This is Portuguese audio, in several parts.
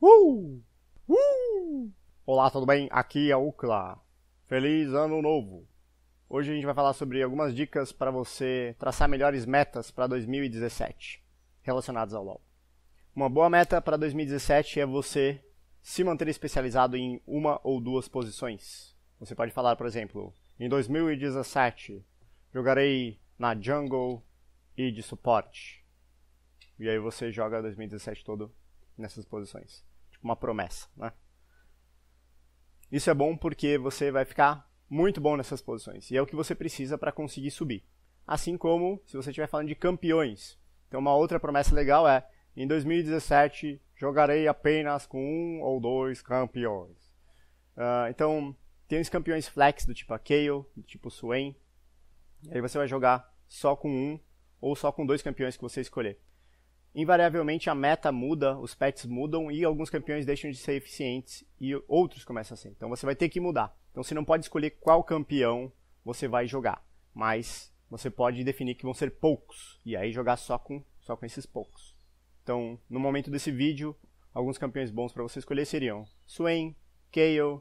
Uh! Uh! Olá, tudo bem? Aqui é o Ucla. Feliz ano novo! Hoje a gente vai falar sobre algumas dicas para você traçar melhores metas para 2017 relacionadas ao LoL. Uma boa meta para 2017 é você se manter especializado em uma ou duas posições. Você pode falar, por exemplo, em 2017 jogarei na jungle e de suporte. E aí você joga 2017 todo nessas posições. Tipo uma promessa, né? Isso é bom porque você vai ficar muito bom nessas posições. E é o que você precisa para conseguir subir. Assim como se você estiver falando de campeões. Então, uma outra promessa legal é: em 2017 jogarei apenas com um ou dois campeões. Uh, então, tem os campeões flex do tipo Akeo, do tipo Swain. Aí você vai jogar só com um ou só com dois campeões que você escolher invariavelmente a meta muda, os pets mudam e alguns campeões deixam de ser eficientes e outros começam a ser. Então você vai ter que mudar. Então você não pode escolher qual campeão você vai jogar, mas você pode definir que vão ser poucos e aí jogar só com só com esses poucos. Então, no momento desse vídeo, alguns campeões bons para você escolher seriam Swain, Kayle,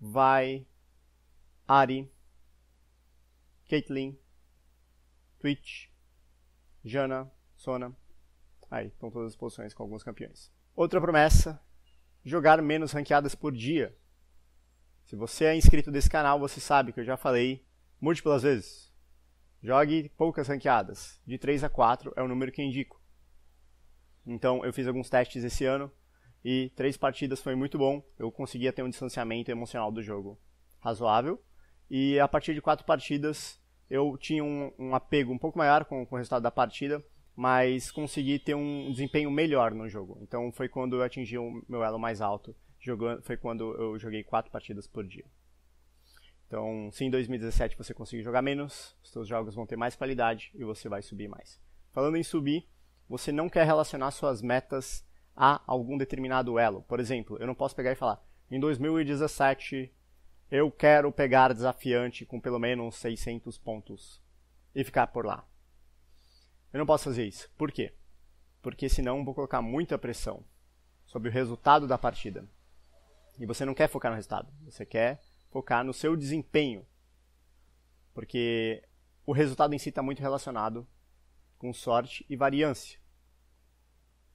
Vai, Ari, Caitlyn, Twitch, Jana, Sona, Aí estão todas as posições com alguns campeões. Outra promessa: jogar menos ranqueadas por dia. Se você é inscrito desse canal, você sabe que eu já falei múltiplas vezes. Jogue poucas ranqueadas. De 3 a 4 é o número que indico. Então eu fiz alguns testes esse ano e três partidas foi muito bom. Eu conseguia ter um distanciamento emocional do jogo razoável. E a partir de quatro partidas eu tinha um, um apego um pouco maior com, com o resultado da partida mas consegui ter um desempenho melhor no jogo. Então foi quando eu atingi o meu elo mais alto, jogando, foi quando eu joguei quatro partidas por dia. Então, se em 2017 você conseguir jogar menos, os seus jogos vão ter mais qualidade e você vai subir mais. Falando em subir, você não quer relacionar suas metas a algum determinado elo. Por exemplo, eu não posso pegar e falar, em 2017 eu quero pegar desafiante com pelo menos 600 pontos e ficar por lá. Eu não posso fazer isso. Por quê? Porque senão vou colocar muita pressão sobre o resultado da partida. E você não quer focar no resultado, você quer focar no seu desempenho. Porque o resultado em si está muito relacionado com sorte e variância.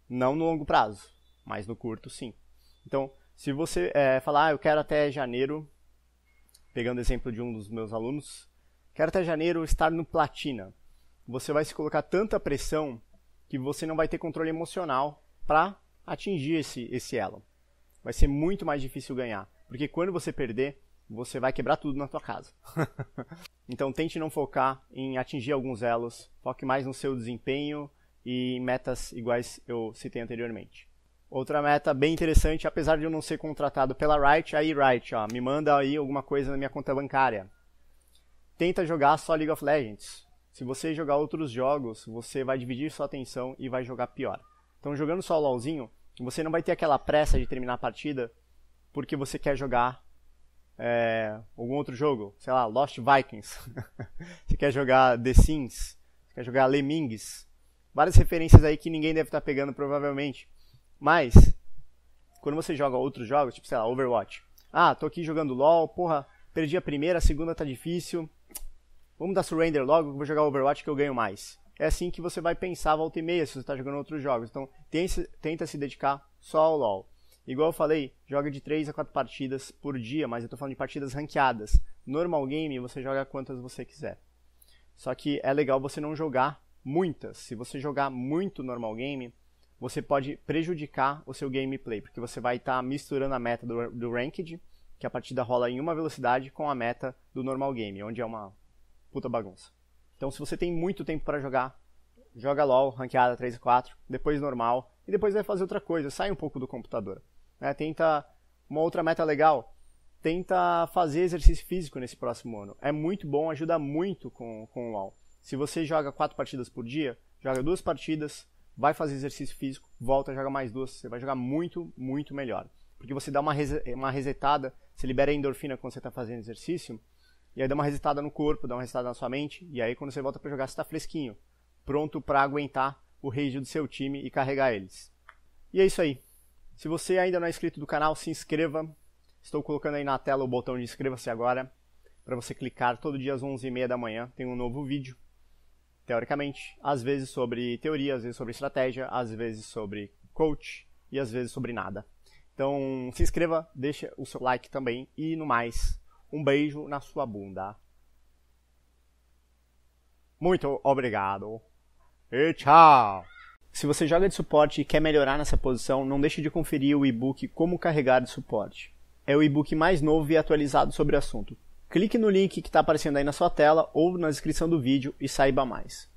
Não no longo prazo, mas no curto sim. Então, se você é, falar, ah, eu quero até janeiro, pegando o exemplo de um dos meus alunos, quero até janeiro estar no platina você vai se colocar tanta pressão que você não vai ter controle emocional para atingir esse, esse elo. Vai ser muito mais difícil ganhar, porque quando você perder, você vai quebrar tudo na tua casa. então tente não focar em atingir alguns elos, foque mais no seu desempenho e em metas iguais eu citei anteriormente. Outra meta bem interessante, apesar de eu não ser contratado pela Riot, aí Riot, ó, me manda aí alguma coisa na minha conta bancária. Tenta jogar só League of Legends. Se você jogar outros jogos, você vai dividir sua atenção e vai jogar pior. Então, jogando só o LoLzinho, você não vai ter aquela pressa de terminar a partida porque você quer jogar é, algum outro jogo. Sei lá, Lost Vikings. você quer jogar The Sims. Você quer jogar Lemmings. Várias referências aí que ninguém deve estar tá pegando, provavelmente. Mas, quando você joga outros jogos, tipo, sei lá, Overwatch. Ah, tô aqui jogando LoL, porra, perdi a primeira, a segunda tá difícil. Vamos dar surrender logo, vou jogar Overwatch que eu ganho mais. É assim que você vai pensar volta e meia se você está jogando outros jogos. Então tenta se dedicar só ao LoL. Igual eu falei, joga de 3 a 4 partidas por dia, mas eu estou falando de partidas ranqueadas. Normal game você joga quantas você quiser. Só que é legal você não jogar muitas. Se você jogar muito normal game, você pode prejudicar o seu gameplay, porque você vai estar tá misturando a meta do, do Ranked, que a partida rola em uma velocidade, com a meta do normal game, onde é uma puta bagunça. Então, se você tem muito tempo para jogar, joga LOL, ranqueada 3 e 4, depois normal, e depois vai fazer outra coisa, sai um pouco do computador. Né? Tenta uma outra meta legal, tenta fazer exercício físico nesse próximo ano. É muito bom, ajuda muito com, com o LOL. Se você joga quatro partidas por dia, joga duas partidas, vai fazer exercício físico, volta, joga mais duas, você vai jogar muito, muito melhor. Porque você dá uma, uma resetada, você libera endorfina quando você está fazendo exercício, e aí dá uma resistada no corpo, dá uma resistada na sua mente. E aí quando você volta para jogar, você tá fresquinho. Pronto para aguentar o rage do seu time e carregar eles. E é isso aí. Se você ainda não é inscrito do canal, se inscreva. Estou colocando aí na tela o botão de inscreva-se agora. Para você clicar todo dia às 11h30 da manhã. Tem um novo vídeo. Teoricamente. Às vezes sobre teoria, às vezes sobre estratégia, às vezes sobre coach e às vezes sobre nada. Então se inscreva, deixa o seu like também e no mais um beijo na sua bunda. Muito obrigado e tchau! Se você joga de suporte e quer melhorar nessa posição, não deixe de conferir o e-book Como Carregar de Suporte. É o e-book mais novo e atualizado sobre o assunto. Clique no link que está aparecendo aí na sua tela ou na descrição do vídeo e saiba mais.